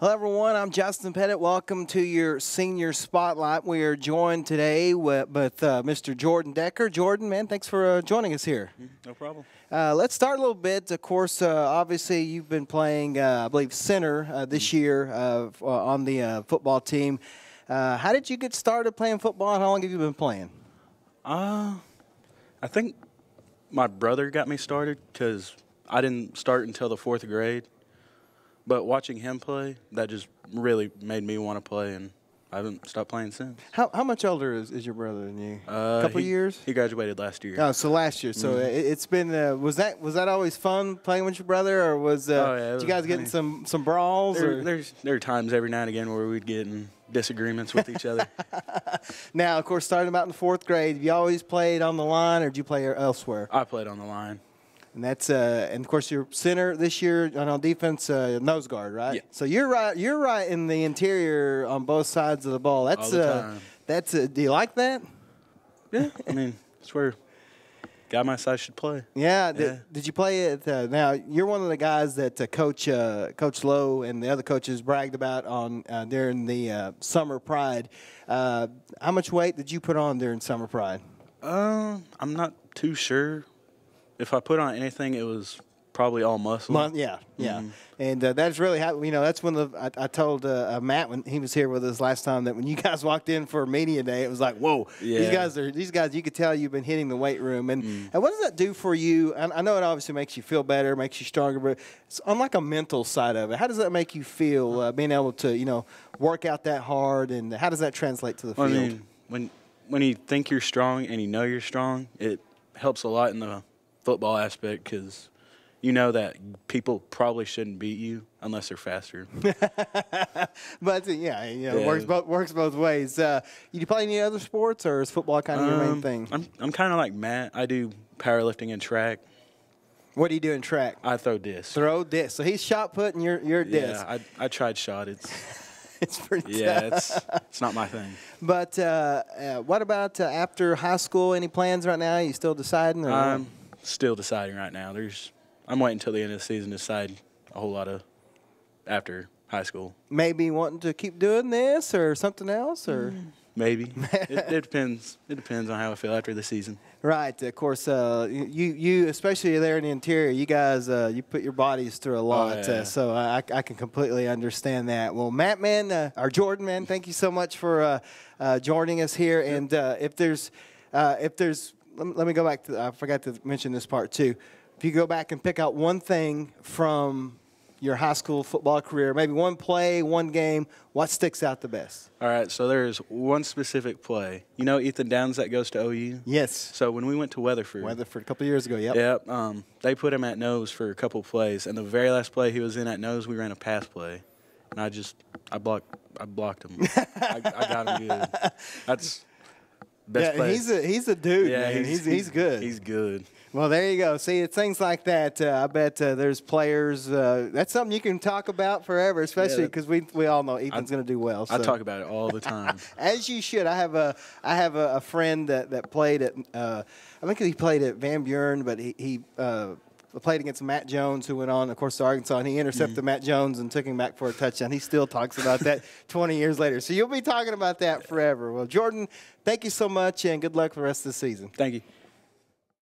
Hello, everyone. I'm Justin Pettit. Welcome to your senior spotlight. We are joined today with, with uh, Mr. Jordan Decker. Jordan, man, thanks for uh, joining us here. Mm-hmm. No problem. Uh, let's start a little bit. Of course, uh, obviously, you've been playing, uh, I believe, center uh, this mm-hmm. year on the football team. how did you get started playing football? How long have you been playing? Uh, I think my brother got me started because I didn't start until the fourth grade. But watching him play, that just really made me want to play, and I haven't stopped playing since. How, how much older is, is your brother than you? A uh, couple he, years. He graduated last year. Oh, so last year. So mm-hmm. it, has been. Uh, was that was that always fun playing with your brother, or was, uh, oh, yeah, was you guys getting some some brawls? There, There's there are times every now and again where we'd get in disagreements with each other. now, of course, starting about in fourth grade, have you always played on the line, or did you play elsewhere? I played on the line. And that's uh, and of course your center this year on defense uh, nose guard, right? Yeah. So you're right. You're right in the interior on both sides of the ball. That's the uh, that's. Uh, do you like that? Yeah, I mean it's where guy my size should play. Yeah. Did, yeah. did you play it? Uh, now you're one of the guys that uh, Coach uh, Coach Lowe and the other coaches bragged about on uh, during the uh, summer pride. Uh, how much weight did you put on during summer pride? Um, I'm not too sure if I put on anything, it was probably all muscle. Mon- yeah, yeah. Mm-hmm. And uh, that's really how you know that's when the I, I told uh, uh, Matt when he was here with us last time that when you guys walked in for media day, it was like whoa, yeah. these guys are these guys. You could tell you've been hitting the weight room, and, mm. and what does that do for you? I, I, know it obviously makes you feel better, makes you stronger, but it's on like a mental side of it. How does that make you feel uh, being able to you know work out that hard, and how does that translate to the well, field? I mean, when when you think you're strong and you know you're strong, it helps a lot in the football aspect because you know that people probably shouldn't beat you unless they're faster. but uh, yeah, you know, yeah. works both works both ways. Uh, you play any other sports, or is football kind of um, your main um, thing? I'm I'm kind of like Matt. I do powerlifting and track. What do you do in track? I throw disc. Throw disc. So he's shot put, and you're you're disc. Yeah, I I tried shot. It's. it's pretty yeah, it's it's not my thing. But uh, uh, what about uh, after high school? Any plans right now? Are you still deciding? Or? Um, still deciding right now. There's I'm waiting until the end of the season to decide a whole lot of after high school. Maybe wanting to keep doing this or something else or mm. maybe it, it, depends. It depends on how I feel after the season. Right, of course. Uh, you you especially there in the interior, you guys uh, you put your bodies through a oh, lot, oh, yeah. uh, so I, I can completely understand that. Well, Matt man, uh, or Jordan man, thank you so much for uh, joining us here. Yep. And if there's if there's let, let me go back to, I forgot to mention this part too. If you go back and pick out one thing from your high school football career, maybe one play, one game, what sticks out the best? All right, so there's one specific play. You know Ethan Downs that goes to OU? Yes. So when we went to Weatherford. Weatherford, a couple years ago, yep. Yep. Um, they put him at nose for a couple plays, and the very last play he was in at nose, we ran a pass play. And I just, I blocked, I blocked him. I, I got him good. That's best yeah, player. he's a he's a dude. Yeah, he's, he's, he's good. He's good. Well, there you go. See, it's things like that. Uh, I bet uh, there's players. Uh, that's something you can talk about forever, especially because yeah, we we all know Ethan's going to do well. So. I talk about it all the time, as you should. I have a I have a, a friend that that played at uh, I think he played at Van Buren, but he he uh, played against Matt Jones, who went on, of course, to Arkansas, and he intercepted mm-hmm. Matt Jones and took him back for a touchdown. He still talks about that 20 years later. So you'll be talking about that forever. Well, Jordan, thank you so much, and good luck for the rest of the season. Thank you.